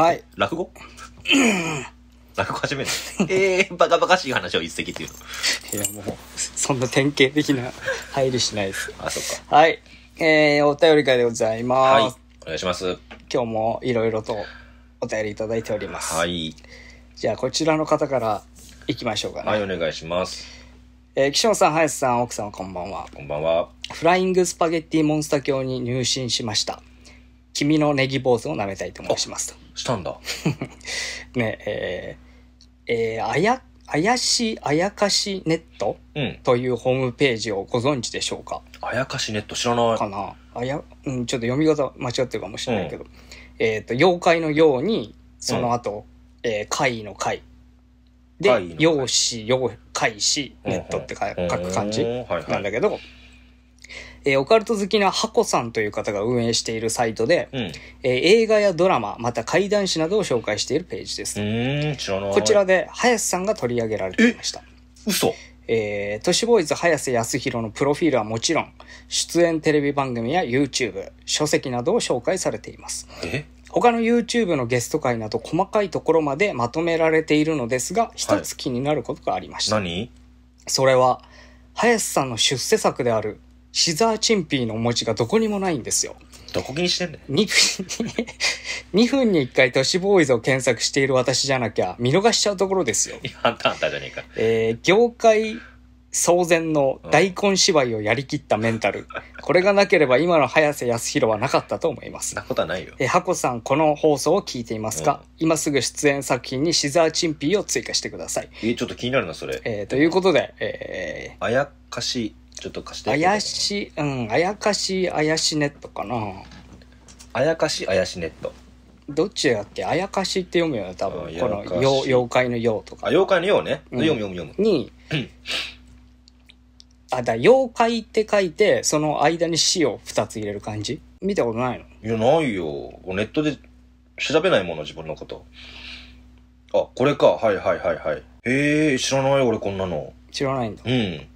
はい。落語 落語始めて。ええー、バカバカしい話を一席っていうの。いや、もう、そんな典型的な入りしないです。あ、そっか。はい。えー、お便り会でございます。はい。お願いします。今日もいろいろとお便りいただいております。はい。じゃあ、こちらの方からいきましょうかね。はい、お願いします。えー、岸本さん、林さん、奥さん、こんばんは。こんばんは。フライングスパゲッティモンスター教に入信しました。君のネギ坊主を舐めたいと申しますと。したんだ。ねえー、えー、あや、あやし、あやかしネット、うん、というホームページをご存知でしょうかあやかしネット知らない。かなあや、うん、ちょっと読み方間違ってるかもしれないけど。うん、えっ、ー、と、妖怪のように、その後、うん、えー、怪の怪。で、妖師、妖怪しネットって書く感じなんだけど、はいはいえー、オカルト好きなハコさんという方が運営しているサイトで、うん、えー、映画やドラマ、また怪談師などを紹介しているページです。こちらで、林さんが取り上げられていました。嘘えー、都市ボーイズ早瀬康弘のプロフィールはもちろん、出演テレビ番組や YouTube、書籍などを紹介されています。他の YouTube のゲスト会など細かいところまでまとめられているのですが、一つ気になることがありました。はい、それは、林さんの出世作であるシザーチンピーのお字がどこにもないんですよ。どこ気にしてんだ2 分に2分に1回都市ボーイズを検索している私じゃなきゃ見逃しちゃうところですよ。あんたあんたじゃねえか。えー、業界騒然の大根芝居をやりきったメンタル。これがなければ今の早瀬康弘はなかったと思います。なことはないよ。えハコさん、この放送を聞いていますか、うん今すぐ出演作品にシザーチンピーを追加してください。えーちょっと気になるな、それ。えーということで、えー、あやかしちょっと貸してあやし、うん、あやかし、あやしネットかな。あやかし、あやしネット。どっちだっけあやかしって読むよね、多分。この妖、妖怪の妖とか。あ、妖怪の妖ね。うん、読む読む読む。に、あ、だ、妖怪って書いて、その間に死を2つ入れる感じ見たことないのいや、ないよ。ネットで調べないもの、自分のこと。あ、これか。はいはいはいはい。へえ知らない俺こんなの。知らないんだ。うん。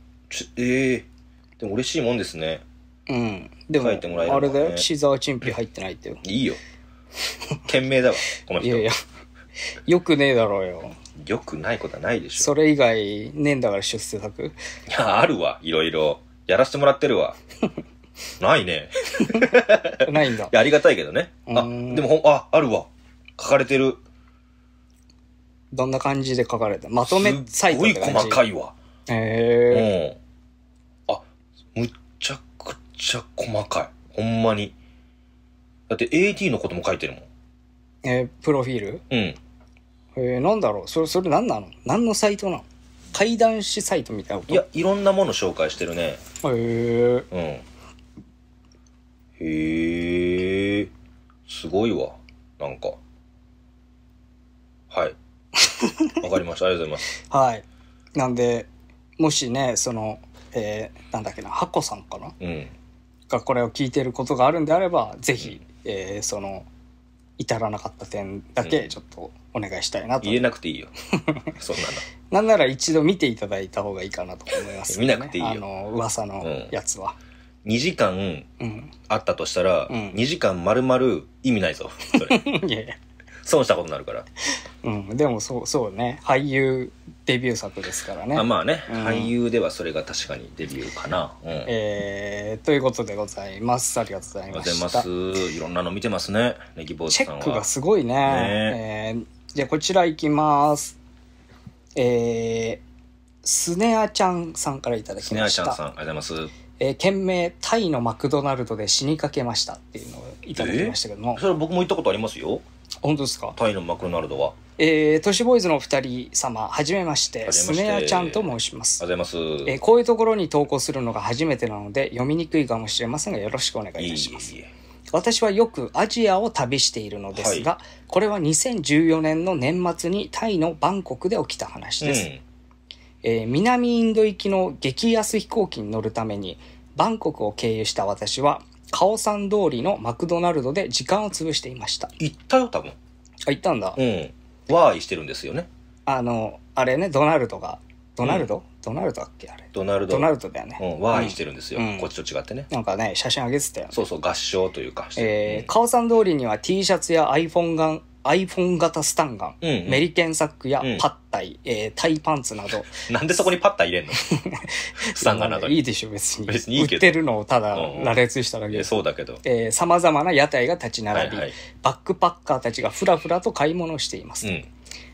ええー、でも嬉しいもんですねうんでも、もらえね、あれだよシザーチンピ入ってないってよいいよ懸命だわ この人いやいやよくねえだろうよよくないことはないでしょそれ以外ねえんだから出世作いやあるわいろいろやらせてもらってるわ ないねないんだ いやありがたいけどねあでもああるわ書かれてるどんな感じで書かれたまとめサイトすごい細かいわへえむっちゃくちゃ細かい。ほんまに。だって AD のことも書いてるもん。えー、プロフィールうん。えー、なんだろうそれ、それ何なの何のサイトなの怪談師サイトみたいなこといや、、いろんなもの紹介してるね。えー、うん。へえ。すごいわ。なんか。はい。わかりました。ありがとうございます。はい。なんで、もしね、その、えー、なんだっけなハコさんかな、うん、がこれを聞いてることがあるんであればぜひ、うん、えー、その至らなかった点だけちょっとお願いしたいなと、うん、言えなくていいよ そんなのなんなら一度見ていただいた方がいいかなと思います、ね、見なくていいよあの噂のやつは、うん、2時間あったとしたら、うん、2時間まるまる意味ないぞそれ いやいや損したことになるから。うん、でもそう、そうね。俳優デビュー作ですからね。あまあね、うん俳優ではそれが確かにデビューかな。うん。えーということでございます。ありがとうございがとうまございます。いろんなの見てますね。ネギ坊主チェックがすごいね。ねえーじゃあこちら行きます。えー、スネアちゃんさんからいただきスネまアしちゃんさん、た。ありがとうございます。えー、件名、タイのマクドナルドで死にかけましたっていうのをいただきましたけども。それは僕も行ったことありますよ。本当ですかタイのマクドナルドは。えー、都市ボーイズのお二人様、はじめまして、スネアちゃんと申します。ありがとうございます。えー、こういうところに投稿するのが初めてなので、読みにくいかもしれませんが、よろしくお願いいたします。いい私はよくアジアを旅しているのですが、はい、これは2014年の年末にタイのバンコクで起きた話です。うん、えー、南インド行きの激安飛行機に乗るために、バンコクを経由した私は、カオさん通りのマクドナルドで時間を潰していました。行ったよ、多分。あ、行ったんだ。うん。わーいしてるんですよね。あの、あれね、ドナルドが、ドナルド、ドナルドだっけあれ。ドナルド。ドナルドだよね。うん、わーいしてるんですよ。うんこっちと違ってね。なんかね、写真あげてたよね。そうそう、合唱というか。えー、カオさん通りには T シャツや iPhone が iPhone 型スタンガン、うんうんメリケンサックやパッタイ、えータイパンツなど、なんでそこにパッタイ入れんの スタンガンなどいに。いでしょ、別に。別にいい売ってるのをただ羅列しただけでやす。そうだけど。えまざまな屋台が立ち並び、はいはいバックパッカーたちがふらふらと買い物をしています。うん。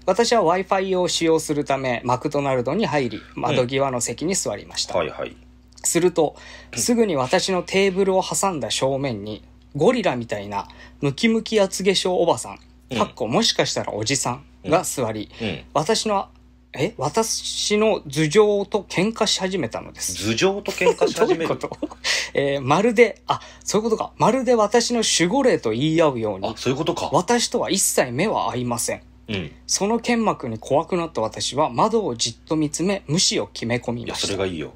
私は Wi-Fi を使用するため、マクドナルドに入り、窓際の席に座りました。はいはい。すると、すぐに私のテーブルを挟んだ正面に、ゴリラみたいなムキムキ厚化粧おばさん、かっこもしかしたらおじさんが座り、私のえ私の頭上と喧嘩し始めたのです。頭上と喧嘩し始めるどういうこと、えー、まるで、あ、そういうことか。まるで私の守護霊と言い合うように。あ、そういうことか。私とは一切目は合いません。うん、その剣幕に怖くなった私は窓をじっと見つめ、無視を決め込みました。それがいいよ。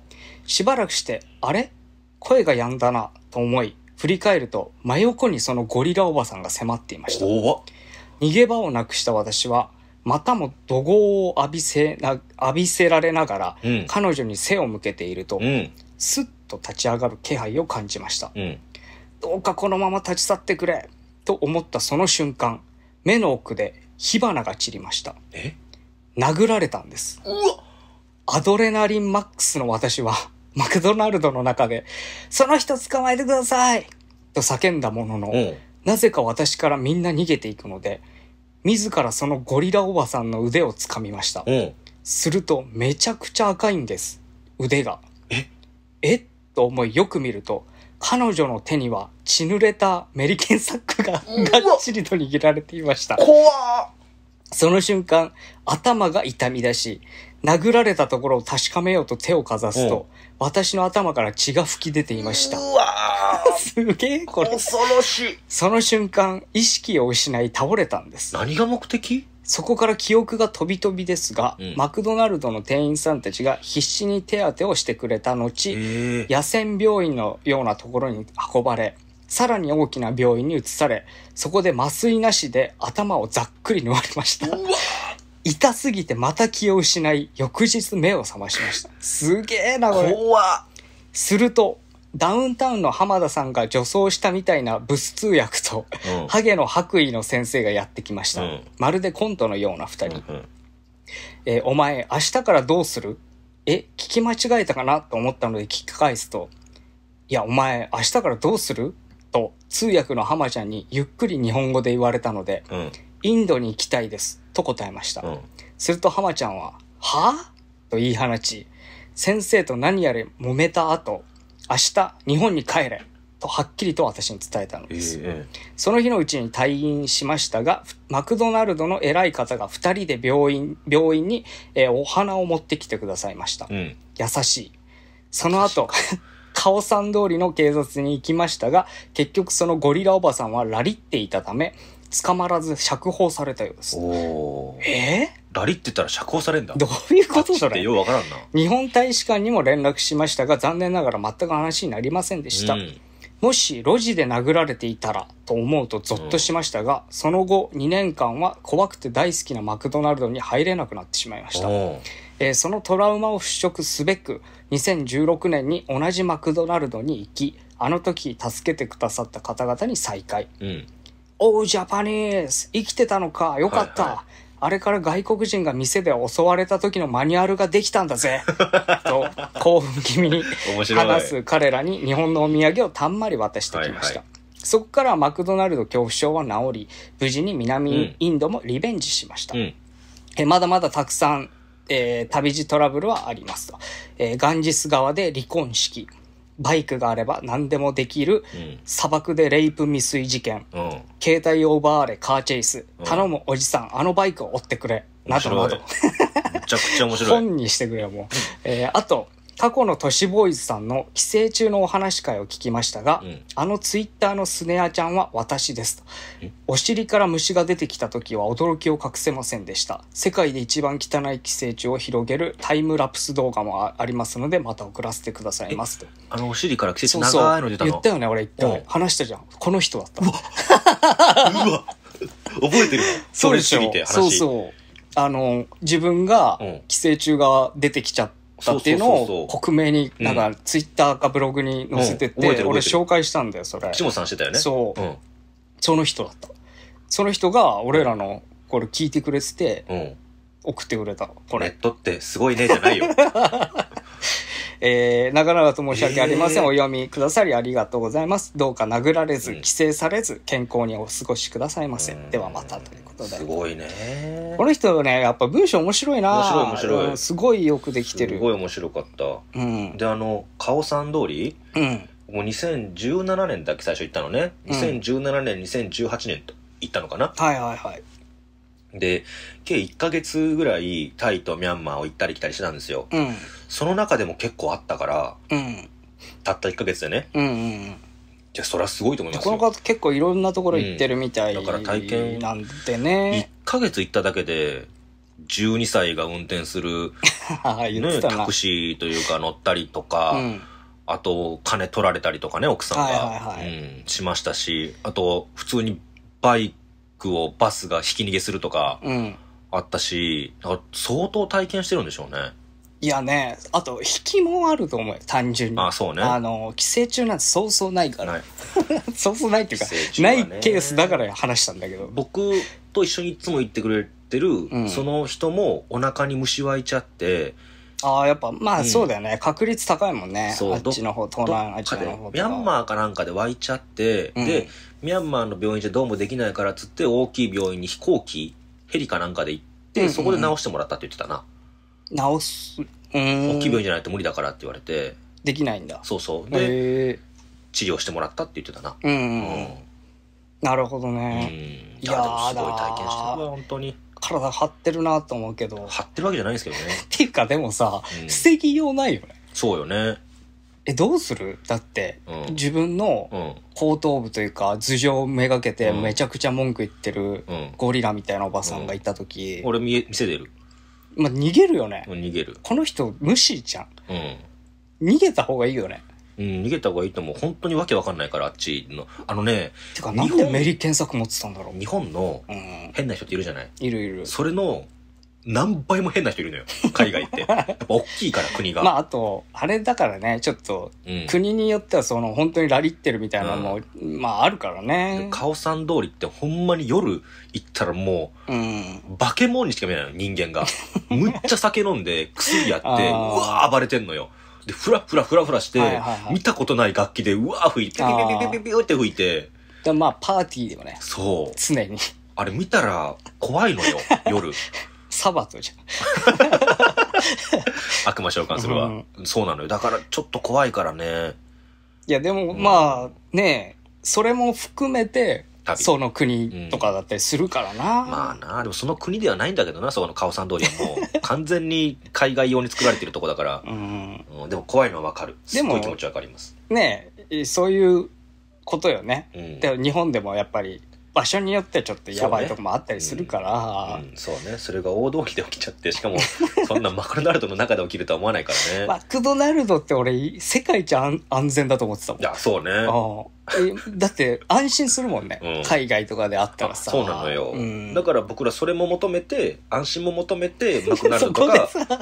しばらくして、あれ声が止んだな、と思い、振り返ると、真横にそのゴリラおばさんが迫っていました。怖っ。逃げ場をなくした私は、またも怒号を浴びせな、浴びせられながら、うん、彼女に背を向けていると、うん、すっと立ち上がる気配を感じました。うん、どうかこのまま立ち去ってくれと思ったその瞬間、目の奥で火花が散りました。殴られたんです。アドレナリンマックスの私は、マクドナルドの中で、その人捕まえてくださいと叫んだものの、なぜか私からみんな逃げていくので、自らそのゴリラおばさんの腕を掴みました。すると、めちゃくちゃ赤いんです。腕が。ええと思いよく見ると、彼女の手には血濡れたメリケンサックががっちりと握られていました。怖その瞬間、頭が痛み出し、殴られたところを確かめようと手をかざすと、私の頭から血が吹き出ていました。うわ すげえ、これ。恐ろしい。その瞬間、意識を失い倒れたんです。何が目的そこから記憶が飛び飛びですが、うん、マクドナルドの店員さんたちが必死に手当てをしてくれた後、野戦病院のようなところに運ばれ、さらに大きな病院に移され、そこで麻酔なしで頭をざっくり縫われました。うわ痛すぎてまた気を失い、翌日目を覚ましました。すげえな、これ。怖すると、ダウンタウンの浜田さんが女装したみたいなブス通訳と、うん、ハゲの白衣の先生がやってきました。うん、まるでコントのような二人。うんうん、えー、お前、明日からどうするえ、聞き間違えたかなと思ったので聞き返すと、いや、お前、明日からどうすると、通訳の浜ちゃんにゆっくり日本語で言われたので、うん、インドに行きたいです。と答えました。うん、すると浜ちゃんは、はあ?」と言い放ち、先生と何やれ揉めた後、明日日本に帰れとはっきりと私に伝えたのです、えー、その日のうちに退院しましたがマクドナルドの偉い方が2人で病院病院に、えー、お花を持ってきてくださいました、うん、優しいその後顔さん通りの警察に行きましたが結局そのゴリラおばさんはラリっていたため捕まらず釈放されたようです。おえー、ラリって言ったら釈放されんだ。どういうことそれ。ようからんな。日本大使館にも連絡しましたが、残念ながら全く話になりませんでした。うんもし路地で殴られていたらと思うとゾッとしましたが、うん、その後2年間は怖くて大好きなマクドナルドに入れなくなってしまいました、えー、そのトラウマを払拭すべく2016年に同じマクドナルドに行きあの時助けてくださった方々に再会、うん、おう、ジャパニーズ生きてたのかよかった、はいはいあれから外国人が店で襲われた時のマニュアルができたんだぜ と興奮気味に話す彼らに日本のお土産をたんまり渡してきました。はいはい、そこからマクドナルド恐怖症は治り、無事に南インドもリベンジしました。うん、えまだまだたくさん、えー、旅路トラブルはありますと。えー、ガンジス川で離婚式。バイクがあれば何でもできる、砂漠でレイプ未遂事件、うん、携帯オーバーレカーチェイス、うん、頼むおじさんあのバイクを追ってくれなどなどめちゃくちゃ面白い 本にしてくれよもう、えー、あと過去の都市ボーイズさんの寄生虫のお話会を聞きましたが、うん、あのツイッターのスネアちゃんは私ですと。お尻から虫が出てきた時は驚きを隠せませんでした。世界で一番汚い寄生虫を広げるタイムラプス動画もありますので、また送らせてくださいますと。あのお尻から寄生虫長いの出たのそうそう言ったよね、俺った。話したじゃん。この人だった。うわうわ覚えてるそうでしょ。そうそう。あの、自分が寄生虫が出てきちゃって、ったっていうのを克明になんかツイッターかブログに載せてて,、俺紹介したんだよそれ岸本さんしてたよねそう、うん、その人だったその人が俺らのこれ聞いてくれてて、送ってくれたこれネットってすごいねじゃないよ えー、長々と申し訳ありません、えー、お読みくださりありがとうございます。どうか殴られず、規制されず、健康にお過ごしくださいませ。うん、ではまたということで。すごいね。この人ね、やっぱ文章面白いな面白い面白い、すごいよくできてる。すごい面白かった。うん、で、あの、カオさん通り、うん、もう2017年だけ最初行ったのね。2017年、2018年と行ったのかな。はいはいはい。で、計1か月ぐらいタイとミャンマーを行ったり来たりしてたんですよ。うん、その中でも結構あったから、うん、たった1か月でね。うんうんうんいや、そりゃすごいと思いますよ。この方結構いろんなところ行ってるみたい、うん、だから体験なんでね。1か月行っただけで、12歳が運転する、ね、タクシーというか乗ったりとか、うん、あと金取られたりとかね、奥さんが、はいはいはいうん、しましたし、あと普通にバイクをバスがひき逃げするとか、あったし、相当体験してるんでしょうね。いやね、あと、引きもあると思うよ、単純に。あ、そうね。あの、寄生虫なんてそうそうないから。そうそうないっていうか、ないケースだから話したんだけど。僕と一緒にいつも行ってくれてる、うん、その人もお腹に虫湧いちゃって、ああ、やっぱ、まあそうだよね、うん、確率高いもんね。あっちの方、東南アジアの方ミャンマーかなんかで湧いちゃって、うん、で、ミャンマーの病院じゃどうもできないからっつって、大きい病院に飛行機、ヘリかなんかで行って、そこで治してもらったって言ってたな。直す。うん。大きい病院じゃないと無理だからって言われて。できないんだ。そうそう。で、治療してもらったって言ってたな。うん。うん、なるほどね。いや、でもすごい体験してる本当に。体張ってるなと思うけど。張ってるわけじゃないですけどね。っていうか、でもさ、防ぎようないよね。そうよね。え、どうするだって、自分の後頭部というか、頭上めがけてめちゃくちゃ文句言ってるゴリラみたいなおばさんがいた時、俺見え、見せてる。まあ、逃げるよね。逃げる。この人、無視じゃん。うん。逃げた方がいいよね。うん、逃げた方がいいと思う。本当にわけわかんないから、あっちの。あのね。てか、なんでメリ検索持ってたんだろう。日本の変な人っているじゃない、うん、いるいる。それの何倍も変な人いるのよ。海外って。やっぱ大きいから、国が。まあ、あと、あれだからね、ちょっと、うん、国によっては、その、本当にラリってるみたいなのも、うん、まあ、あるからね。カオさん通りって、ほんまに夜行ったらもう、うん、化け物にしか見えないの、人間が。むっちゃ酒飲んで、薬やって、うわー暴れてんのよ。で、ふらふらふらふらして、はいはいはい、見たことない楽器で、うわー吹いて、ピピピピピピって吹いて。でまあ、パーティーでもね。そう。常に。あれ見たら、怖いのよ、夜。サバトじゃん。悪魔召喚するわ、うん、そうなのよ。だからちょっと怖いからね。いや、でも、うん、まあ、ねそれも含めて、その国とかだったりするからな、うん、まあなでもその国ではないんだけどなそこのカオさん通りはもう 完全に海外用に作られてるとこだから、うん、うん、でも怖いのはわかるすごい気持ちわかりますねそういうことよね、うん、で日本でもやっぱり場所によってはちょっとやばいとこもあったりするから、ねうんうん、そうね,、それが大通りで起きちゃってしかも そんなマクドナルドの中で起きるとは思わないからねマクドナルドって俺世界一安全だと思ってたもんいやそうねだって安心するもんね、うん、海外とかであったらさそうなのよ、だから僕らそれも求めて安心も求めて マクドナルドとか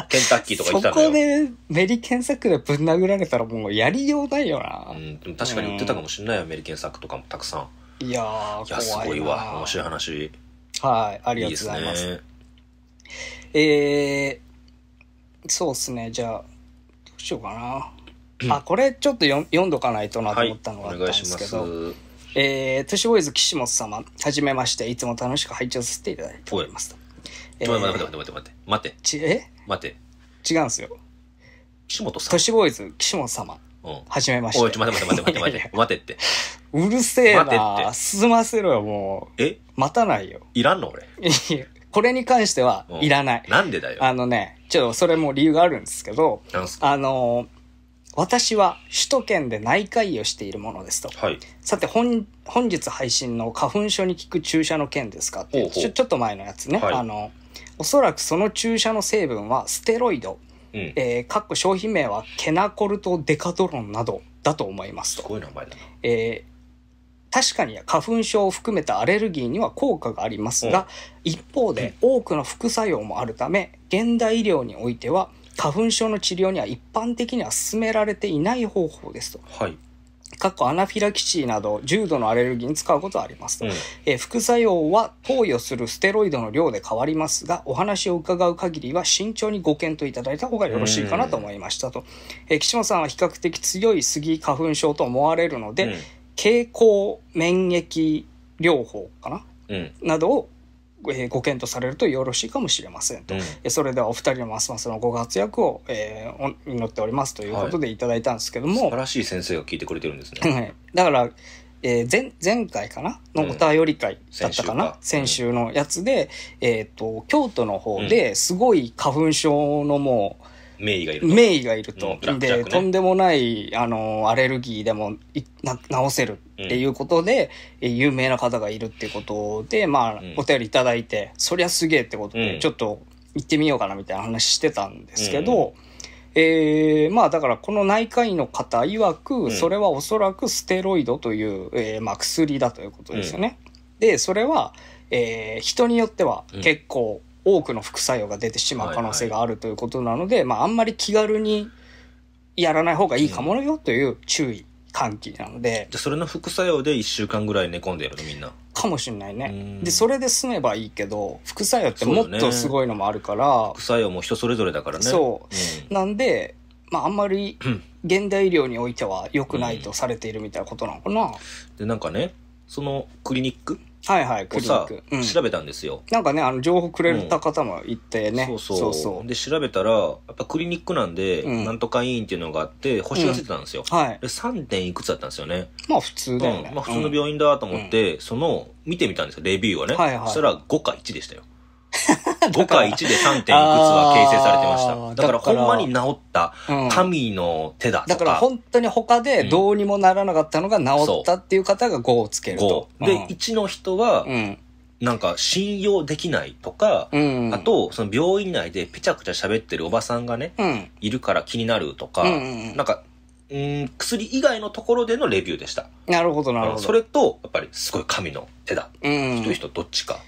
ケンタッキーとか行ったのよそこでメリケンサックでぶん殴られたらもうやりようないよな、うん、でも確かに売ってたかもしれないよ、メリケンサックとかもたくさんいやー、いや、すごいわ。面白い話。はい、ありがとうございます。いいすね、えー、そうっすね、じゃあ、どうしようかな。あ、これちょっと読んどかないとなと思ったのがあったんですけど、はい、えー、トシボーイズ岸本様、はじめまして、いつも楽しく拝聴させていただいております。えー、待って待って待って待って待って。ちえ待って。違うんすよ。岸本さん。トシボーイズ岸本様。始めました。おい、ちょ、待て待て待て待て待て。待てって。うるせえな。進ませろよ、もう。え待たないよ。いらんの俺。これに関しては、いらない。なんでだよ。あのね、ちょっとそれも理由があるんですけど、あの、私は首都圏で内科医をしているものですと。はい、さて本、本日配信の花粉症に効く注射の件ですかってちょっと前のやつね。はい、あの、おそらくその注射の成分はステロイド。うん、えー、各商品名はケナコルトデカトロンなどだと思いますと。すごい名前だな。えー確かに花粉症を含めたアレルギーには効果がありますが、うん、一方で多くの副作用もあるため、現代医療においては花粉症の治療には一般的には進められていない方法ですと。はい、かっこアナフィラキシーなど重度のアレルギーに使うことはあります、うん、えー、副作用は投与するステロイドの量で変わりますがお話を伺う限りは慎重にご検討いただいた方がよろしいかなと思いましたと、えー、岸本さんは比較的強いスギ花粉症と思われるので、うん、経口免疫療法かな、うん、などをえー、ご検討されるとよろしいかもしれませんと、うん、それではお二人のますますのご活躍を、えー、祈っておりますということでいただいたんですけども、はい、素晴らしい先生が聞いてくれてるんですね、だから、えー、前前回かなのお便り会だったかな、うん、先週か先週のやつで、えーと、京都の方ですごい花粉症のもう、名医がいると。名医がいると。うんで、とんでもない、あの、アレルギーでもいな治せるっていうことで、うん、有名な方がいるってことで、まあ、お便りいいて、そりゃすげえってことで、ちょっと行ってみようかなみたいな話してたんですけど、うんえー、まあだからこの内科医の方いわく、それはおそらくステロイドという、えー、まあ薬だということですよね。うん、で、それは、えー、人によっては結構多くの副作用が出てしまう可能性があるということなので、はいはい、まあ、あんまり気軽にやらない方がいいかもよという注意、喚起なので。じゃそれの副作用で1週間ぐらい寝込んでやるのみんな。かもしれないね。で、それで済めばいいけど、副作用ってもっとすごいのもあるから。ね、副作用も人それぞれだからね。そう。うん、なんで、まあ、あんまり 現代医療においては良くないとされているみたいなことなのかな。で、なんかね、そのクリニックはいはい、こうさ、調べたんですよ。なんかね、あの、情報くれた方もいてね。そうそうそうそう。で、調べたら、やっぱクリニックなんで、なんとか委員っていうのがあって、星がついてたんですよ。はい。で、3点いくつだったんですよね。まあ、普通だよね。まあ、普通の病院だと思って、その、見てみたんですよ、レビューはね。はいはい。そしたら5か1でしたよ。5 か1で 3. 点いくつは形成されてました。だからほんまに治った神の手だとか、だから本当に他でどうにもならなかったのが治ったっていう方が5をつけると。うん、で、1の人は、なんか信用できないとか、うんあと、その病院内でぺちゃくちゃ喋ってるおばさんがね、うん、いるから気になるとか、うんうんなんか、うん、薬以外のところでのレビューでした。なるほど、なるほど。それと、やっぱりすごい神の手だ。うん、人どっちか。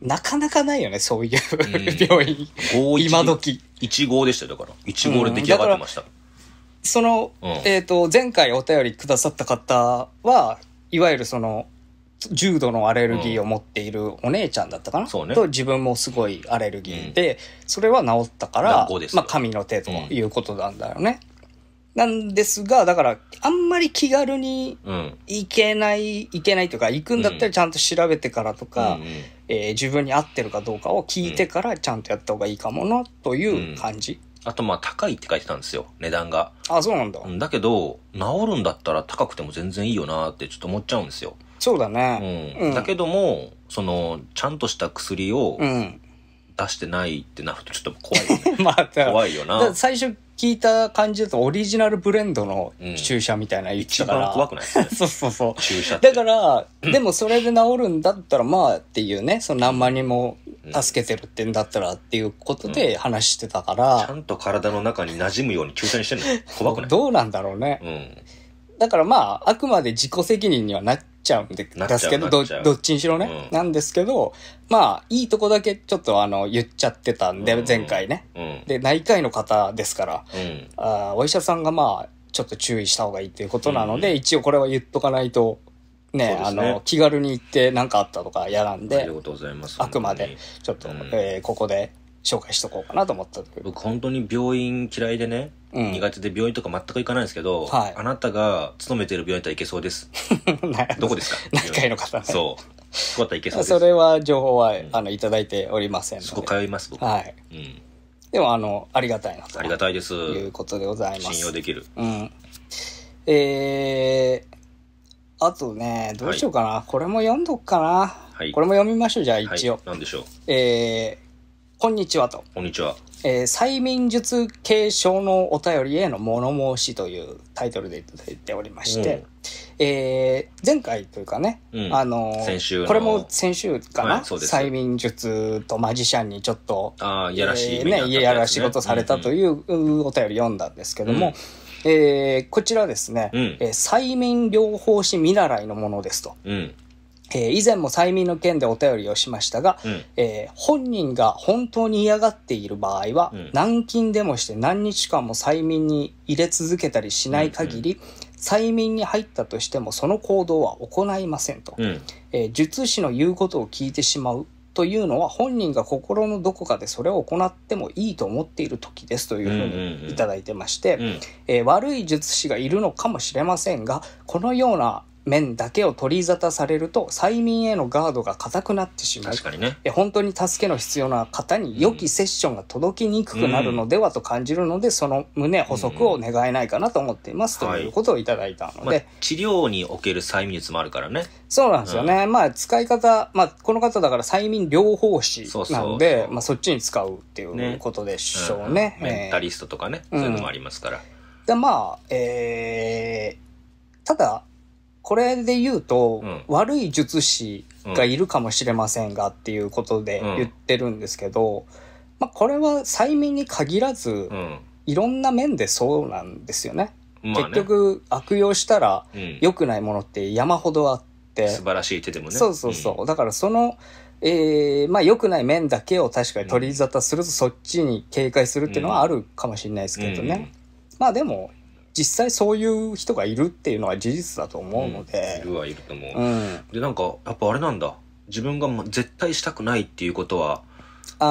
なかなかないよね、そういう、うん病院。今時。1号でしたよだから1号で出来上がってました、その、うんえっ、と、前回お便りくださった方は、いわゆるその、重度のアレルギーを持っているお姉ちゃんだったかな、ねと自分もすごいアレルギーで、それは治ったから、まあ、神の手ということなんだよね。なんですが、だから、あんまり気軽にう行けない、行けないとか、行くんだったらちゃんと調べてからとか、うんうんえー自分に合ってるかどうかを聞いてからちゃんとやった方がいいかもな、という感じ。あとまあ高いって書いてたんですよ、値段が。あ、そうなんだ。うんだけど、治るんだったら高くても全然いいよなってちょっと思っちゃうんですよ。そうだうね。ん。うんだけども、その、ちゃんとした薬をうん。出してないってなるとちょっと怖いよね。まあ、怖いよな。最初聞いた感じだとオリジナルブレンドの注射みたいな言ってたから。うん、怖くない そうそうそう。注射だから、でもそれで治るんだったらまあっていうね、その何万人も助けてるってんだったらっていうことで話してたから。うん、ちゃんと体の中に馴染むように注射にしてんの怖くないどうなんだろうね。うん。だからまあ、あくまで自己責任にはなっちゃうんですけどど、っちどっちにしろね、うんなんですけど、まあ、いいとこだけちょっとあの、言っちゃってたんで、うん前回ね。うんで、内科医の方ですから、うんあお医者さんがまあ、ちょっと注意した方がいいっていうことなので、一応これは言っとかないと、ね、そあの、気軽に行って何かあったとか嫌なんありでが、とうございますあくまで、ちょっと、うんえーここで紹介しとこうかなと思った僕本当に病院嫌いでね、うん、苦手で病院とか全く行かないんですけど、はい、あなたが勤めてる病院とは行けそうです どこですか何回の方、そうそこけそうそれは情報は、うん、あのいただいておりませんそこ通います僕はい、うん、でもあのありがたいなとありがたいですいうことでございます信用できるうんえー、あとねどうしようかな、はい、これも読んどっかな、はい、これも読みましょうじゃあ一応、はい、何でしょうえーこんにちはと。こんにちは。えー、催眠術継承のお便りへの物申しというタイトルでいただいておりまして、うん、えー、前回というかね、うん、あのー、これも先週かな、はい、催眠術とマジシャンにちょっと、あやらしい、えー、ね、いやらしいされたという、お便り読んだんですけども、うんえー、こちらですね、うん、えー、催眠療法士見習いのものですと、うん、え以前も催眠の件でお便りをしましたが、うん、えー、本人が本当に嫌がっている場合は、うん、軟禁でもして何日間も催眠に入れ続けたりしない限り、うんうん、催眠に入ったとしてもその行動は行いませんと、うん、えー、術師の言うことを聞いてしまうというのは本人が心のどこかでそれを行ってもいいと思っている時ですというふうに頂いてまして、え悪い術師がいるのかもしれませんがこのような面だけを取り沙汰されると催眠へのガードが硬くなってしまう確かにね本当に助けの必要な方に良きセッションが届きにくくなるのではと感じるので、うん、その旨補足を願えないかなと思っています、うん、ということをいただいたので、はいまあ、治療における催眠術もあるからねそうなんですよね、うん、まあ使い方、まあ、この方だから催眠療法士なのでまあ、そっちに使うっていうことでしょうね、ね、メンタリストとかね、そういうのもありますからでまあえー、ただこれで言うと、うん、悪い術師がいるかもしれませんがっていうことで言ってるんですけど、まあ、これは催眠に限らず、いろんな面でそうなんですよね。ね結局悪用したら良くないものって山ほどあって、素晴らしい手でもね。そうそうそう。だからその、ええー、まあ良くない面だけを確かに取り沙汰すると、そっちに警戒するっていうのはあるかもしれないですけどね。うんうん、まあでも、実際そういう人がいるっていうのは事実だと思うので、うん、いるはいると思う、うん、でなんかやっぱあれなんだ自分が絶対したくないっていうことは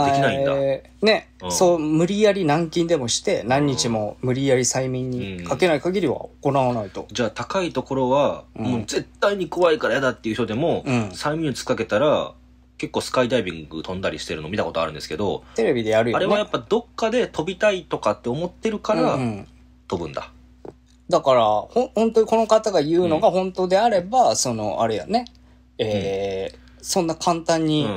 できないんだ。ね、うん、そう、無理やり軟禁でもして、何日も無理やり催眠にかけない限りは行わないと。うん、じゃあ、高いところは、もう絶対に怖いから嫌だっていう人でも、催眠っかけたら、結構スカイダイビング飛んだりしてるの見たことあるんですけど、テレビでやるよ、ね、あれはやっぱどっかで飛びたいとかって思ってるから、飛ぶんだ。だから、ほ、本当にこの方が言うのが本当であれば、その、あれやね、えー、そんな簡単に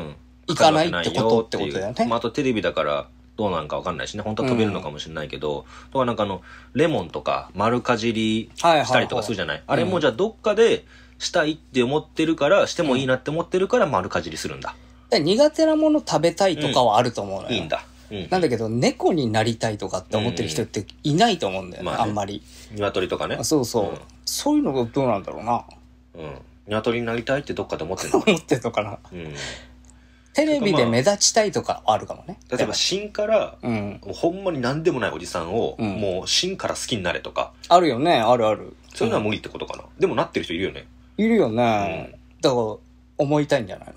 いかないってことってことだよね。まあ、あとテレビだから、どうなんかわかんないしね、本当は食べるのかもしれないけど、うん、とかなんかあの、レモンとか丸かじりしたりとかするじゃないはいはいはい、あれもじゃあどっかでしたいって思ってるから、うん、してもいいなって思ってるから丸かじりするんだ。苦手なもの食べたいとかはあると思うのよ。うん、いいんだ。なんだけど、猫になりたいとかって思ってる人っていないと思うんだよね、まあねあんまり。鶏とかねそうそう、うんそういうのがどうなんだろうなうん鶏になりたいってどっかで思ってるの、思ってるのかなうん、テレビで目立ちたいとかあるかもね例えば芯からうんもうほんまに何でもないおじさんを、うんもう芯から好きになれとかあるよねあるあるそういうのは無理ってことかな、でもなってる人いるよねいるよね、だから思いたいんじゃないの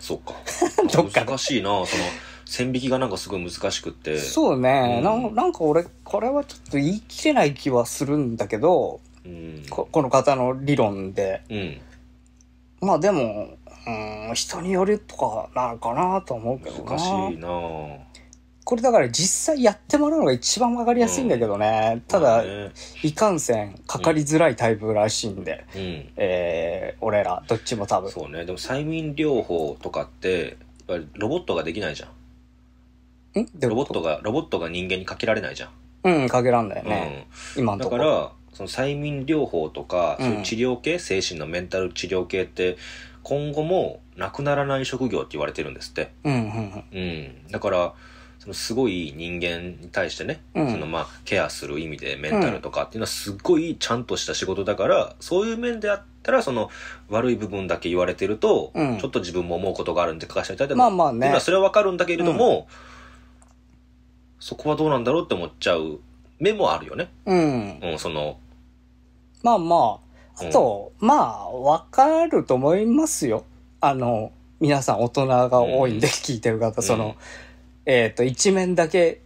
そうか どっか難しいなその線引きがなんかすごい難しくってそうね、うん、ななんか俺これはちょっと言い切れない気はするんだけど、うん、ここの方の理論で、うん、まあでもうん人によるとかなんかなと思うけど難しいなこれだから実際やってもらうのが一番分かりやすいんだけどね、うん、ただ、ね、いかんせんかかりづらいタイプらしいんで、うん、えー、俺らどっちも多分そうねでも催眠療法とかってやっぱりロボットができないじゃんんロボットが、ロボットが人間にかけられないじゃん。うん、かけらんだよね。うん、今のだとこから、その催眠療法とか、そういう治療系、精神のメンタル治療系って、今後もなくならない職業って言われてるんですって。うん、うん、うん。うん、だからそのすごい人間に対してね、うんそのまあ、ケアする意味でメンタルとかっていうのはすっごいちゃんとした仕事だからそういう面であったらその悪い部分だけ言われてると、うんちょっと自分も思うことがあるんで書かせていただいてまあまあねそれはわかるんだけれども、そこはどうなんだろうって思っちゃう目もあるよね。うん。うん、その、まあまあ、あと、まあ、わかると思いますよ。あの、皆さん大人が多いんで聞いてる方、うんその、えっ、と、一面だけ、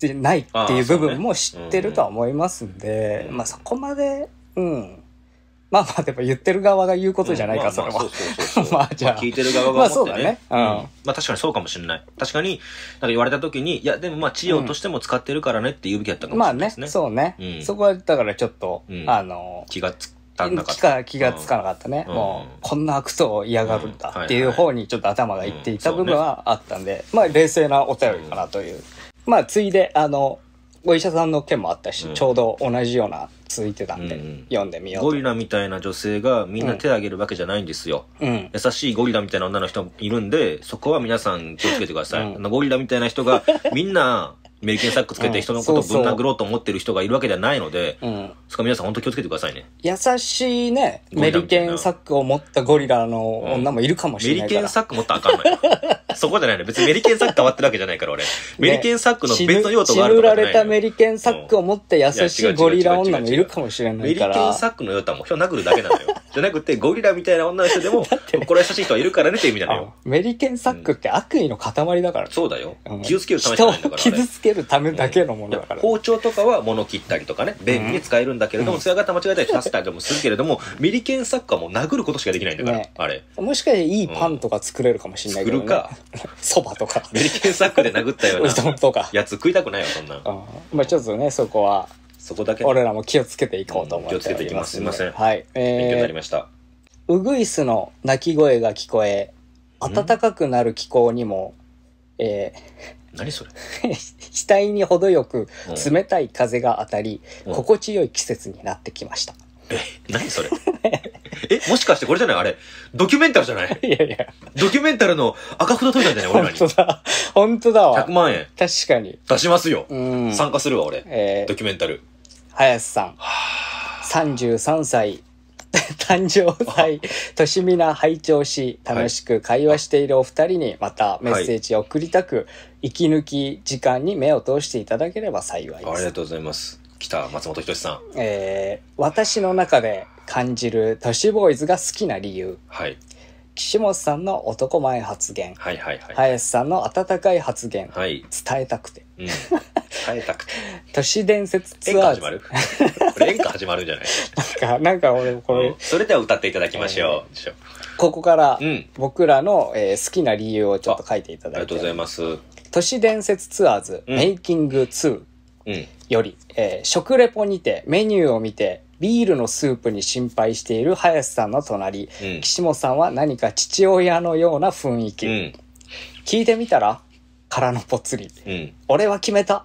でないっていう部分も知ってるとは思いますんで、あねうんまあそこまで、うん、まあまあ、でも言ってる側が言うことじゃないか、それは。まあじゃあ。聞いてる側が思ってね。まあそうだね。うん。まあ確かにそうかもしれない。確かに、なんか言われた時に、いや、でもまあ、治療としても使ってるからねって言うべきだったかもしれないですね。まあね、そうね。そこは、だからちょっと、あの、気がつく。しか、気がつかなかったね、もうこんな悪党を嫌がるんだっていう方にちょっと頭がいっていた部分はあったんで、まあ冷静なお便りかなというまあ、ついで、あの、お医者さんの件もあったし、うんちょうど同じような続いてたんで、うん読んでみようゴリラみたいな女性がみんな手を挙げるわけじゃないんですよ。うん優しいゴリラみたいな女の人もいるんで、そこは皆さん気をつけてください。あのゴリラみたいな人がみんなメリケンサックつけて人のことをぶん殴ろうと思ってる人がいるわけではないので、うん、そこ皆さん本当気をつけてくださいね。優しいね、メリケンサックを持ったゴリラの女もいるかもしれない、うん、メリケンサック持ったらあかんのよ。そこじゃないの。別にメリケンサック変わってるわけじゃないから俺。メリケンサックの別の用途があるかられたメリケンサックを持って優しいゴリラ女もいるかもしれないから。メリケンサックの用途はもう人を殴るだけなのよ。じゃなくて、ゴリラみたいな女の人でも、これ優しい人はいるからねって意味なのよ。メリケンサックって悪意の塊だから、ねうん、そうだよ。傷つけるためじゃないんだから。傷つけるためだけのものだから、包丁とかは物切ったりとかね便利に使えるんだけれども、艶、うん、間違えたり足したりもするけれどもミリケンサッカーも殴ることしかできないんだから、ね、あれもしかしていいパンとか作れるかもしれないけど、ね、作るかそばとかミリケンサッカーで殴ったような やつ食いたくないよそんな、うん、まあちょっとねそこはそこだけ、俺らも気をつけていこうと思って、うん、気をつけていきますすいませんはい、えー、勉強になりましたウグイスの鳴き声が聞こえ暖かくなる気候にも、えー、何それ 額に程よく冷たい風が当たり、うん、心地よい季節になってきました。え、何それえ、もしかしてこれじゃないあれ、ドキュメンタルじゃない いやいや。ドキュメンタルの赤札取りたんじゃない俺らに。本当だ。本当だわ。100万円。確かに。出しますよ。参加するわ、俺。えー、ドキュメンタル。林さん。33歳、誕生祭、としみな拝聴し、楽しく会話しているお二人にまたメッセージを送りたく、はい、息抜き時間に目を通していただければ幸いです。ありがとうございます。来た、松本人志さん。えー、私の中で感じる都市ボーイズが好きな理由。はい。岸本さんの男前発言、はいはいはい、林さんの温かい発言、はい、伝えたくて、変耐えたくて。都市伝説ツアー始まるこれ演歌始まるんじゃないなんか、なんか俺、これ、それでは歌っていただきましょう。ここから僕らの、え好きな理由をちょっと書いていたありだがいとうございて。ます。都市伝説ツアーズ、メイキング2より、え食レポにてメニューを見て、ビールのスープに心配している林さんの隣、うん。岸本さんは何か父親のような雰囲気。うん。聞いてみたらからのぽつり。うん。俺は決めた。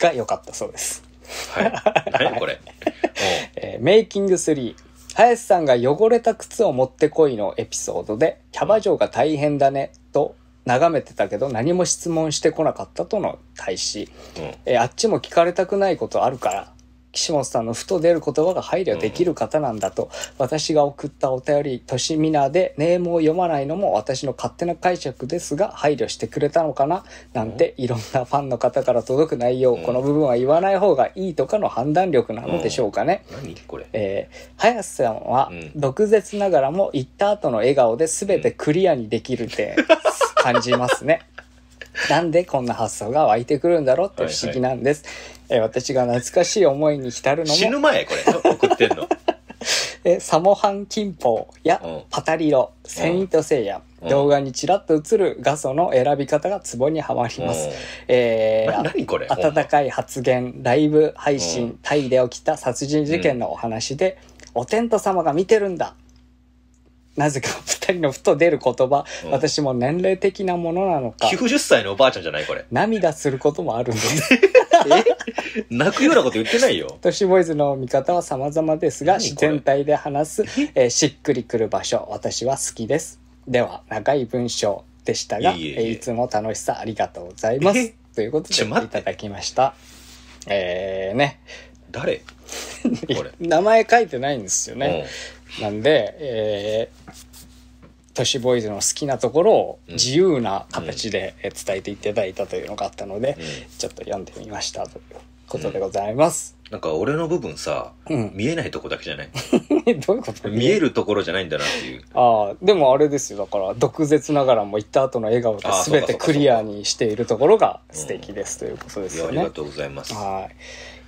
が良かったそうです。はい。何これ。えー、メイキング3。林さんが汚れた靴を持ってこいのエピソードで、キャバ嬢が大変だねと眺めてたけど何も質問してこなかったとの対し、うん、えあっちも聞かれたくないことあるから岸本さんのふと出る言葉が配慮できる方なんだと、私が送ったお便り、としみなでネームを読まないのも私の勝手な解釈ですが、配慮してくれたのかななんて、いろんなファンの方から届く内容、この部分は言わない方がいいとかの判断力なのでしょうかね。何これ。えー、林さんは、毒舌ながらも言った後の笑顔で全てクリアにできる点、感じますね。なんでこんな発想が湧いてくるんだろうって不思議なんです。え私が懐かしい思いに浸るのも。死ぬ前これ、送ってんの。えサモハンキンポやパタリロ、うん、セイントセイヤ、うん、動画にちらっと映る画素の選び方がツボにはまります。うん、えー、何これ温かい発言、ライブ配信、タイで起きた殺人事件のお話で、お天道様が見てるんだなぜか二人のふと出る言葉、うん私も年齢的なものなのか、90歳のおばあちゃんじゃないこれ。涙することもあるんです。泣くようなこと言ってないよ。年ボーイズの見方は様々ですが、自然全体で話す、えーしっくりくる場所、私は好きです。では、長い文章でしたが、いえいえいえいつも楽しさありがとうございます。ということで、ちょ待っいただきました。えーね。誰これ 名前書いてないんですよね。うんなんで、えー、都市ボーイズの好きなところを自由な形で伝えていただいたというのがあったので、うんちょっと読んでみましたということでございます。うん、なんか俺の部分さ、見えないとこだけじゃない どういうこと見えるところじゃないんだなっていう。ああ、でもあれですよ。だから、毒舌ながらも行った後の笑顔が全てクリアにしているところが素敵ですということですよね。ありがとうございます。はい。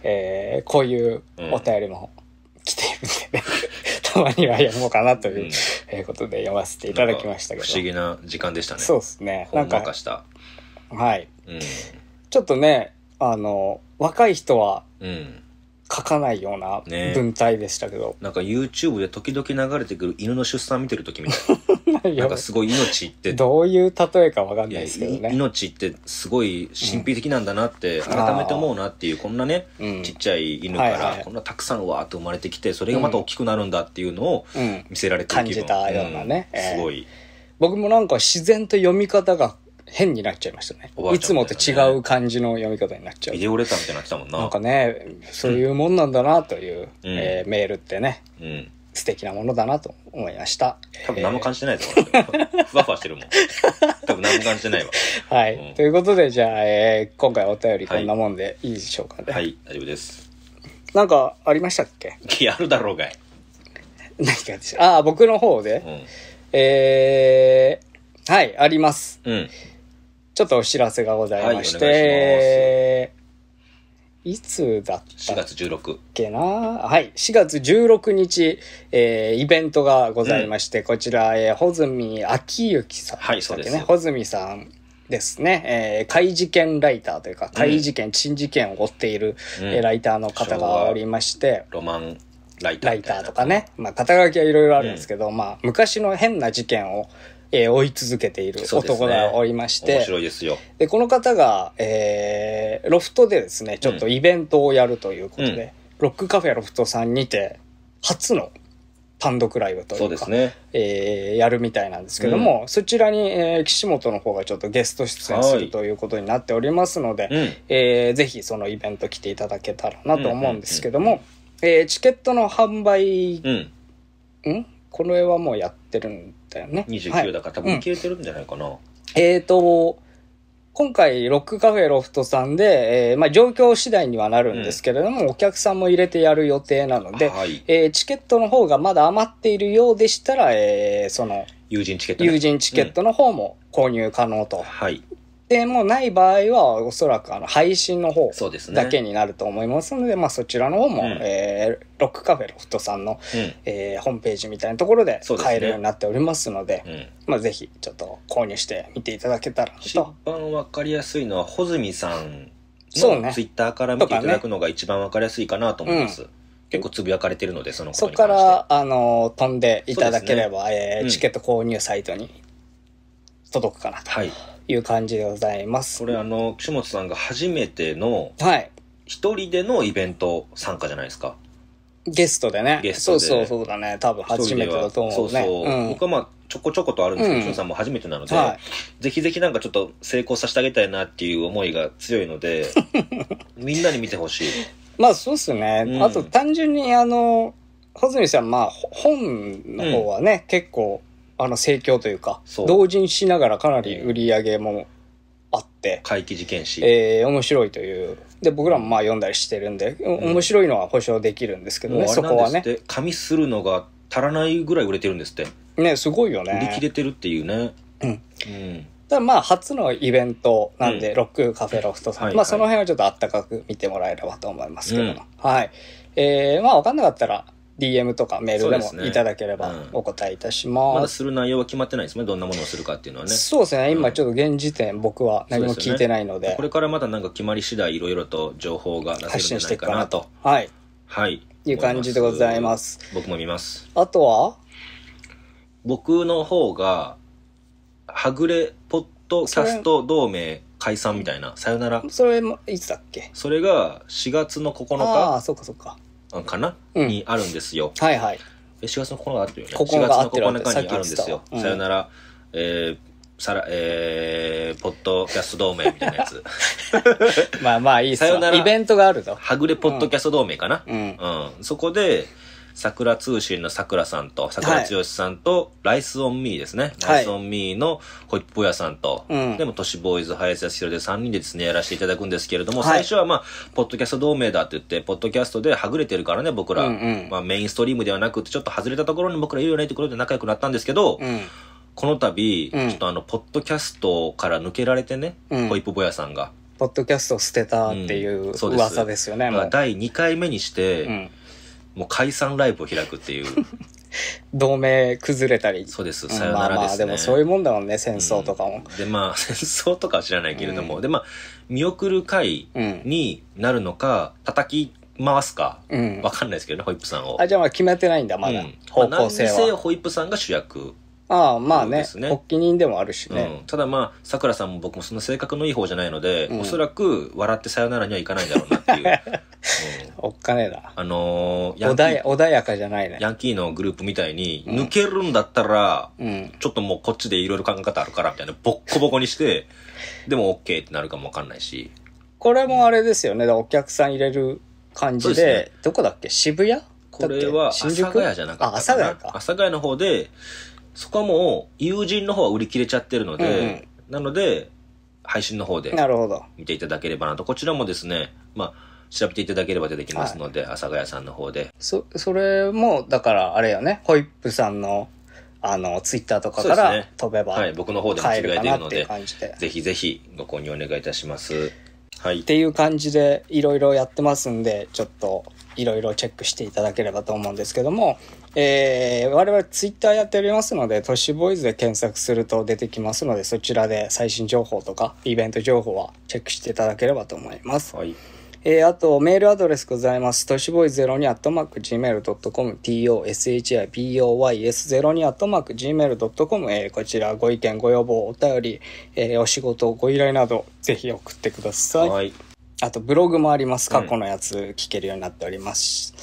えー、こういうお便りも来ているんでね。様には読もうかなという、ことで読ませていただきましたけど。不思議な時間でしたね。そうですね。なんか。はい、うん、ちょっとね、あの、若い人は、書かないような文体でしたけど、ね、なんか YouTube で時々流れてくる犬の出産見てる時みたいないよ。なんかすごい命って。どういう例えかわかんないですけどね。命ってすごい神秘的なんだなって、改めて思うなっていう、こんなね、ちっちゃい犬から、こんなたくさんわーっと生まれてきて、それがまた大きくなるんだっていうのを見せられて感じたようなね。すごい。僕もなんか自然と読み方が変になっちゃいましたね。いつもと違う感じの読み方になっちゃう。ビデオレターみたいになってたもんな。なんかね、そういうもんなんだなという、うえメールってね、うん、素敵なものだなと思いました。多分何も感じてないぞ、えー、ふわふわしてるもん。多分何も感じてないわ。はい、うん、ということで、じゃあ、えー、今回お便りこんなもんでいいでしょうかね。はい、はい、大丈夫です。なんかありましたっけやるだろうがい。何かでああ、僕の方で、うん、えー、はい、あります。うん、ちょっとお知らせがございまして、はいします。いつだったっ ?4 月16。けなはい。4月16日、えー、イベントがございまして、うん、こちら、えー、穂積昭之さん、はい、そうです。穂積さんですね、えー、怪事件ライターというか、怪事件、珍、うん、事件を追っている、うん、ライターの方がおりまして、ロマンライターとかね、まあ、肩書きはいろいろあるんですけど、うん、まあ、昔の変な事件をえー、追い続けている男がおりまして、ね、面白いですよでこの方が、えー、ロフトでですねちょっとイベントをやるということで、うんロックカフェロフトさんにて初の単独ライブというか、ねえー、やるみたいなんですけども、うん、そちらに、えー、岸本の方がちょっとゲスト出演するということになっておりますので、うん、えー、ぜひそのイベント来ていただけたらなと思うんですけども、チケットの販売、うん、んこ絵はもうやってるんだよね。29だから、多分消えてるんじゃないかな。うん、えっ、ー、と、今回、ロックカフェロフトさんで、えー、まあ、状況次第にはなるんですけれども、うん、お客さんも入れてやる予定なので、はい、えー、チケットの方がまだ余っているようでしたら、えー、その、友人チケット、ね、友人チケットの方も購入可能と定もない場合は、おそらくあの配信の方だけになると思いますので、でね、まあそちらの方も、うん、えー、ロックカフェロフトさんの、うん、えー、ホームページみたいなところで買えるようになっておりますので、でねうん、まあぜひちょっと購入してみていただけたらと。一番わかりやすいのは、穂積さんのツイッターから見ていただくのが一番わかりやすいかなと思います。結構つぶやかれてるので、そのそこから、あの、飛んでいただければ、ねえーチケット購入サイトに届くかなと。はいいう感じでございます。これあの、岸本さんが初めての、はい。一人でのイベント参加じゃないですか。ゲストでね。ゲストで。そうそうそうだね。多分初めてだと思う、ね、そうそう、うん、僕はまあ、ちょこちょことあるんですけど、岸本さんも初めてなので、はい、ぜひぜひなんかちょっと成功させてあげたいなっていう思いが強いので、みんなに見てほしい。まあそうっすね。うん、あと単純にあの、穂積さん、まあ本の方はね、うん、結構、あの盛況というかう同時にしながらかなり売り上げもあって、怪奇事件誌、えー面白いというで僕らもまあ読んだりしてるんで、面白いのは保証できるんですけどねそこはんですね紙するのが足らないぐらい売れてるんですってねすごいよね売り切れてるっていうねうんうんただまあ初のイベントなんで、うんロックカフェロフトさん、はいまあその辺はちょっとあったかく見てもらえればと思いますけども、はいえー、まあ分かんなかったら DM とかメールでもいただければお答えいたします。すねうん、まだする内容は決まってないですね。どんなものをするかっていうのはね。そうですね。今ちょっと現時点僕は何も聞いてないので。でね、これからまだなんか決まり次第いろいろと情報が発信していかなと。はい。はい。いう感じでございます。僕も見ます。あとは僕の方が、はぐれポッドキャスト同盟解散みたいな、さよなら。それも、いつだっけそれが4月の9日。ああ、そっかそっか。かな、うん、にあるんですよ。はいはい。4月の9日あってるよね。4月の9日にあるんですよ。さよなら、えー、さら、えー、ポッドキャスト同盟みたいなやつ。まあまあいいさよなら。イベントがあるぞ。はぐれポッドキャスト同盟かな、うん、うん。そこで、桜通信の桜さんと、桜剛さんと、ライスオンミーですね。ライスオンミーのホイップ屋さんと、うん、でも都市ボーイズ、林康弘で3人でですね、やらせていただくんですけれども、最初はまあ、ポッドキャスト同盟だって言って、ポッドキャストではぐれてるからね、僕ら。うんうん、まあ、メインストリームではなくて、ちょっと外れたところに僕らいるよねってことで仲良くなったんですけど、うんこの度、うん、ちょっとあの、ポッドキャストから抜けられてね、うん、ホイップボヤさんが。ポッドキャスト捨てたっていう噂ですよね。うん、第2回目にして、もう解散ライブを開くっていう 同盟崩れたりそうですさよならですね、まあ、まあでもそういうもんだもんね戦争とかも、うん、でまあ 戦争とかは知らないけれども、うん、でまあ見送る会になるのか、うん、叩き回すか、わかんないですけどねホイップさんをあじゃあまあ決めてないんだまだ、うん、方向性は、まあ、せホイップさんが主役ああまあね、ね、発起人でもあるしね、うん、ただまあさくらさんも僕もそんな性格のいい方じゃないので、うん、おそらく笑ってさよならにはいかないんだろうなっていう、うん、おっかねえあのー、穏やかじゃないねヤンキーのグループみたいに、抜けるんだったら、うん、ちょっともうこっちでいろいろ考え方あるからみたいなボッコボコにしてでも OK ってなるかもわかんないしこれもあれですよね、お客さん入れる感じで、ね、どこだっけ渋谷これは阿佐ヶ谷じゃなかったかな阿佐ヶ谷の方でそこはもう、友人の方は売り切れちゃってるので、うんうん、なので、配信の方で、なるほど。見ていただければなと。こちらもですね、まあ、調べていただければ出てきますので、阿佐ヶ谷さんの方で。そ、それも、だからあれよね、ホイップさんの、あの、ツイッターとかから飛べば、ね、はい、僕の方でも違えいているので、ぜひぜひご購入お願いいたします。はい。っていう感じで、いろいろやってますんで、ちょっと、いろいろチェックしていただければと思うんですけども、えー、我々ツイッターやっておりますので、都市ボーイズで検索すると出てきますので、そちらで最新情報とかイベント情報はチェックしていただければと思います。はい。えー、あと、メールアドレスございます。都市ボーイズ02アットマーク gmail.com、toshiboys02 アットマーク gmail.com、えー、こちらご意見、ご要望、お便り、えー、お仕事、ご依頼など、ぜひ送ってください。はい。あと、ブログもあります。過去のやつ聞けるようになっております。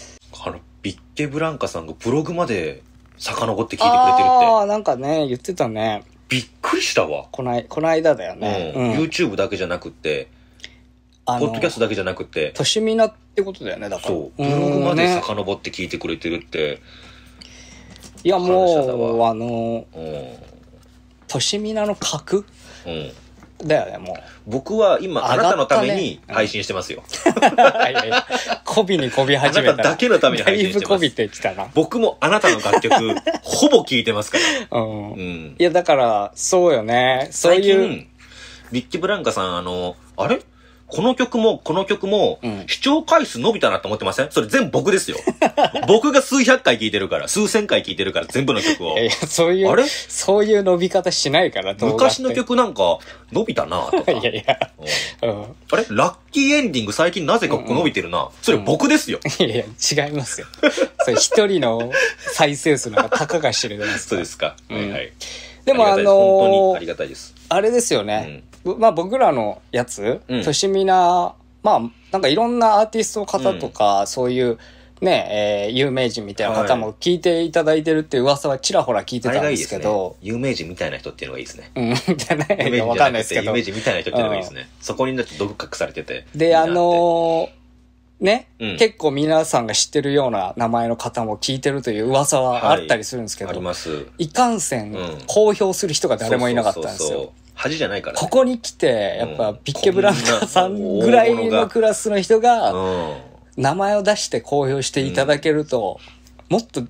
うんビッケブランカさんがブログまで遡って聞いてくれてるって。ああ、なんかね、言ってたね。びっくりしたわ。こない、この間だよね。うん。うん YouTube だけじゃなくって、ポッドキャストだけじゃなくて、としみなってことだよね、だから。そう、ブログまでの遡って聞いてくれてるって、いや、もう、あの、年としみなの格うん。だよね、もう。僕は今、あなたのために配信してますよ。はいはい。こびにこび始めた。あなただけのために配信してます。だいぶてきたな。僕もあなたの楽曲、ほぼ聴いてますから。うん。うん、いや、だから、そうよね。そういう。最近、リッキー・ブランカさん、あの、あれこの曲も、この曲も、視聴回数伸びたなと思ってませんそれ全部僕ですよ。僕が数百回聴いてるから、数千回聴いてるから、全部の曲を。いやいや、そういう、あれそういう伸び方しないから、昔の曲なんか、伸びたなとか。いやいや。あれラッキーエンディング最近なぜかここ伸びてるな。それ僕ですよ。いやいや、違いますよ。それ一人の再生数なんか、たかが知れてますそうですか。はいはい。でもあのありがたいです。あれですよね。まあ僕らのやつ、うん、みな、まあなんかいろんなアーティストの方とか、うん、そういうね、えー、有名人みたいな方も聞いていただいてるって噂はちらほら聞いてたんですけど。はいいいね、有名人みたいな人っていうのがいいですね。うん、じゃな い。わかんないですけど。有名人みたいな人っていうのがいいですね。うん、そこにだって毒隠されてて。で、あのーね、うん、結構皆さんが知ってるような名前の方も聞いてるという噂はあったりするんですけど、はい、いかんせん、公表する人が誰もいなかったんですよ。恥じゃないから、ね。ここに来て、やっぱ、ピッケブランカさんぐらいのクラスの人が、名前を出して公表していただけると、もっと、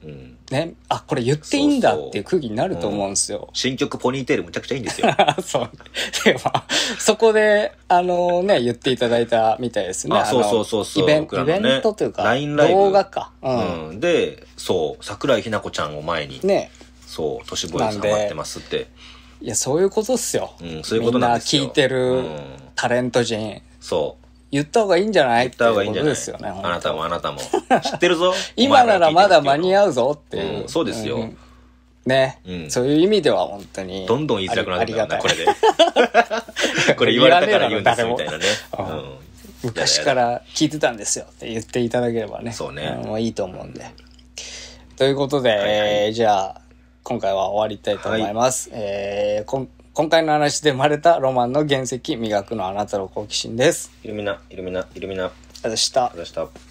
ね、あ、これ言っていいんだっていう空気になると思うんですよ。そうそううん、新曲ポニーテールむちゃくちゃいいんですよ。そう。では、そこで、あのね、言っていただいたみたいですね。あ、あそうそうそうそう。イベント、ね、イベントというか、動画か、うん、うん。で、そう、桜井日奈子ちゃんを前に。ね。そう、年市ボってますって。いや、そういうことっすよ。うん、そういうことなんですよ。みんな聞いてるタレント人。そう。言った方がいいんじゃない言った方がいいんじゃないですよね。あなたもあなたも。知ってるぞ。今ならまだ間に合うぞっていう。うん、そうですよ。うんね、うん、そういう意味では本当に。どんどん言いづらくなってたんだ、これで。これ言われたから言うんですみたいなね。うん、昔から聞いてたんですよって言っていただければね。そうね。もういいと思うんで。ということで、はいはい、じゃあ、今回は終わりたいと思います。はい、えー、今回の話で生まれたロマンの原石、磨くのあなたの好奇心です。イルミナ、イルミナ、イルミナ。ありがとうございました。